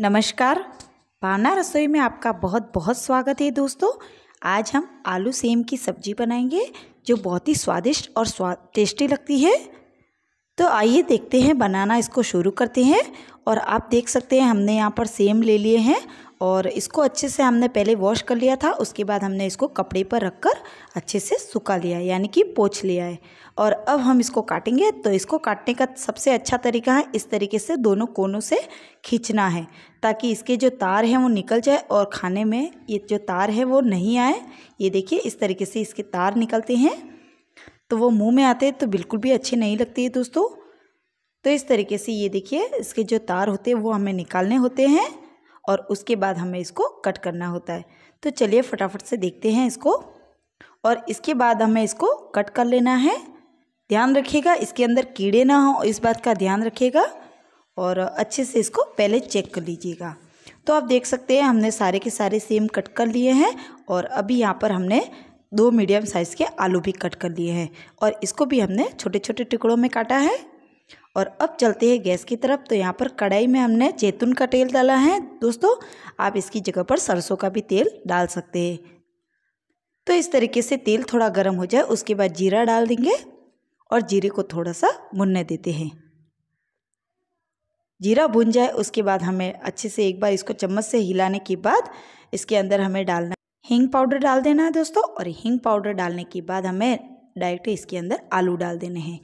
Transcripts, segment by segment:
नमस्कार पावना रसोई में आपका बहुत बहुत स्वागत है दोस्तों आज हम आलू सेम की सब्जी बनाएंगे जो बहुत ही स्वादिष्ट और स्वाद टेस्टी लगती है तो आइए देखते हैं बनाना इसको शुरू करते हैं और आप देख सकते हैं हमने यहाँ पर सेम ले लिए हैं और इसको अच्छे से हमने पहले वॉश कर लिया था उसके बाद हमने इसको कपड़े पर रख कर अच्छे से सुखा लिया है यानी कि पोछ लिया है और अब हम इसको काटेंगे तो इसको काटने का सबसे अच्छा तरीका है इस तरीके से दोनों कोनों से खींचना है ताकि इसके जो तार हैं वो निकल जाए और खाने में ये जो तार है वो नहीं आए ये देखिए इस तरीके से इसके तार निकलते हैं तो वो मुँह में आते तो बिल्कुल भी अच्छे नहीं लगती है दोस्तों तो इस तरीके से ये देखिए इसके जो तार होते हैं वो हमें निकालने होते हैं और उसके बाद हमें इसको कट करना होता है तो चलिए फटाफट से देखते हैं इसको और इसके बाद हमें इसको कट कर लेना है ध्यान रखिएगा इसके अंदर कीड़े ना हो इस बात का ध्यान रखिएगा और अच्छे से इसको पहले चेक कर लीजिएगा तो आप देख सकते हैं हमने सारे के सारे सेम कट कर लिए हैं और अभी यहाँ पर हमने दो मीडियम साइज़ के आलू भी कट कर लिए हैं और इसको भी हमने छोटे छोटे टुकड़ों में काटा है और अब चलते हैं गैस की तरफ तो यहाँ पर कढ़ाई में हमने जैतून का तेल डाला है दोस्तों आप इसकी जगह पर सरसों का भी तेल डाल सकते हैं तो इस तरीके से तेल थोड़ा गर्म हो जाए उसके बाद जीरा डाल देंगे और जीरे को थोड़ा सा भुनने देते हैं जीरा भुन जाए उसके बाद हमें अच्छे से एक बार इसको चम्मच से हिलाने के बाद इसके अंदर हमें डालना हींग पाउडर डाल देना है दोस्तों और हींग पाउडर डालने के बाद हमें डायरेक्ट इसके अंदर आलू डाल देने हैं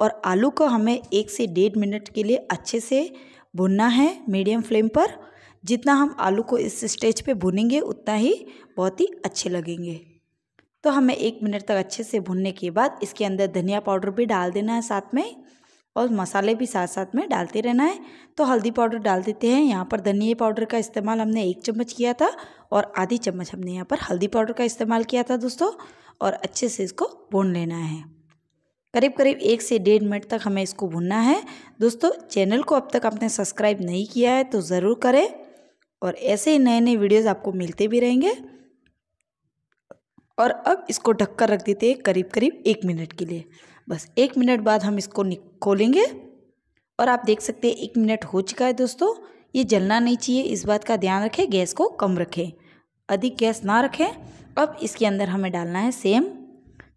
और आलू को हमें एक से डेढ़ मिनट के लिए अच्छे से भुनना है मीडियम फ्लेम पर जितना हम आलू को इस स्टेज पे भुनेंगे उतना ही बहुत ही अच्छे लगेंगे तो हमें एक मिनट तक अच्छे से भुनने के बाद इसके अंदर धनिया पाउडर भी डाल देना है साथ में और मसाले भी साथ साथ में डालते रहना है तो हल्दी पाउडर डाल देते हैं यहाँ पर धनिया पाउडर का इस्तेमाल हमने एक चम्मच किया था और आधी चम्मच हमने यहाँ पर हल्दी पाउडर का इस्तेमाल किया था दोस्तों और अच्छे से इसको भून लेना है करीब करीब एक से डेढ़ मिनट तक हमें इसको भूनना है दोस्तों चैनल को अब तक आपने सब्सक्राइब नहीं किया है तो ज़रूर करें और ऐसे ही नए नए वीडियोस आपको मिलते भी रहेंगे और अब इसको ढककर रख देते हैं करीब करीब एक मिनट के लिए बस एक मिनट बाद हम इसको खोलेंगे और आप देख सकते हैं एक मिनट हो चुका है दोस्तों ये जलना नहीं चाहिए इस बात का ध्यान रखें गैस को कम रखें अधिक गैस ना रखें अब इसके अंदर हमें डालना है सेम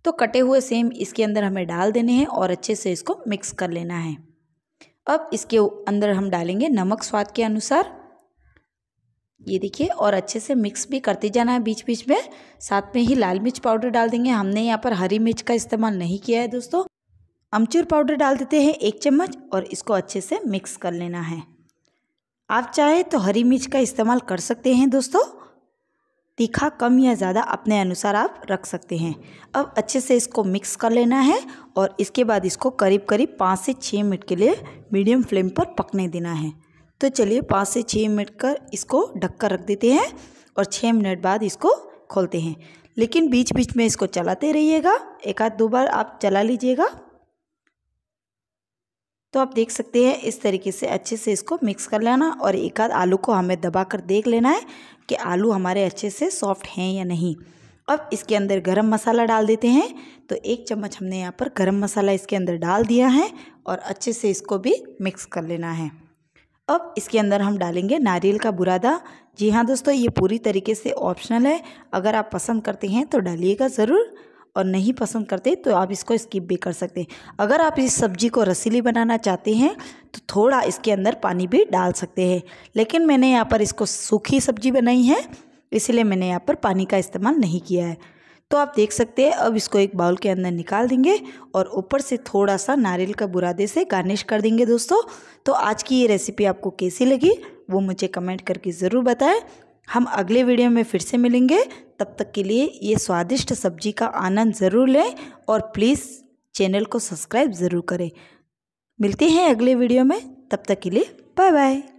तो कटे हुए सेम इसके अंदर हमें डाल देने हैं और अच्छे से इसको मिक्स कर लेना है अब इसके अंदर हम डालेंगे नमक स्वाद के अनुसार ये देखिए और अच्छे से मिक्स भी करते जाना है बीच बीच में साथ में ही लाल मिर्च पाउडर डाल देंगे हमने यहाँ पर हरी मिर्च का इस्तेमाल नहीं किया है दोस्तों अमचूर पाउडर डाल देते हैं एक चम्मच और इसको अच्छे से मिक्स कर लेना है आप चाहे तो हरी मिर्च का इस्तेमाल कर सकते हैं दोस्तों तीखा कम या ज़्यादा अपने अनुसार आप रख सकते हैं अब अच्छे से इसको मिक्स कर लेना है और इसके बाद इसको करीब करीब पाँच से छः मिनट के लिए मीडियम फ्लेम पर पकने देना है तो चलिए पाँच से छः मिनट कर इसको ढक कर रख देते हैं और छः मिनट बाद इसको खोलते हैं लेकिन बीच बीच में इसको चलाते रहिएगा एक आध दो बार आप चला लीजिएगा तो आप देख सकते हैं इस तरीके से अच्छे से इसको मिक्स कर लेना और एक आध आलू को हमें दबा कर देख लेना है कि आलू हमारे अच्छे से सॉफ्ट हैं या नहीं अब इसके अंदर गरम मसाला डाल देते हैं तो एक चम्मच हमने यहाँ पर गरम मसाला इसके अंदर डाल दिया है और अच्छे से इसको भी मिक्स कर लेना है अब इसके अंदर हम डालेंगे नारियल का बुरादा जी हाँ दोस्तों ये पूरी तरीके से ऑप्शनल है अगर आप पसंद करते हैं तो डालिएगा ज़रूर और नहीं पसंद करते तो आप इसको स्किप भी कर सकते हैं अगर आप इस सब्जी को रसीली बनाना चाहते हैं तो थोड़ा इसके अंदर पानी भी डाल सकते हैं लेकिन मैंने यहाँ पर इसको सूखी सब्जी बनाई है इसलिए मैंने यहाँ पर पानी का इस्तेमाल नहीं किया है तो आप देख सकते हैं अब इसको एक बाउल के अंदर निकाल देंगे और ऊपर से थोड़ा सा नारियल का बुरादे से गार्निश कर देंगे दोस्तों तो आज की ये रेसिपी आपको कैसी लगी वो मुझे कमेंट करके ज़रूर बताएं हम अगले वीडियो में फिर से मिलेंगे तब तक के लिए ये स्वादिष्ट सब्जी का आनंद ज़रूर लें और प्लीज़ चैनल को सब्सक्राइब ज़रूर करें मिलते हैं अगले वीडियो में तब तक के लिए बाय बाय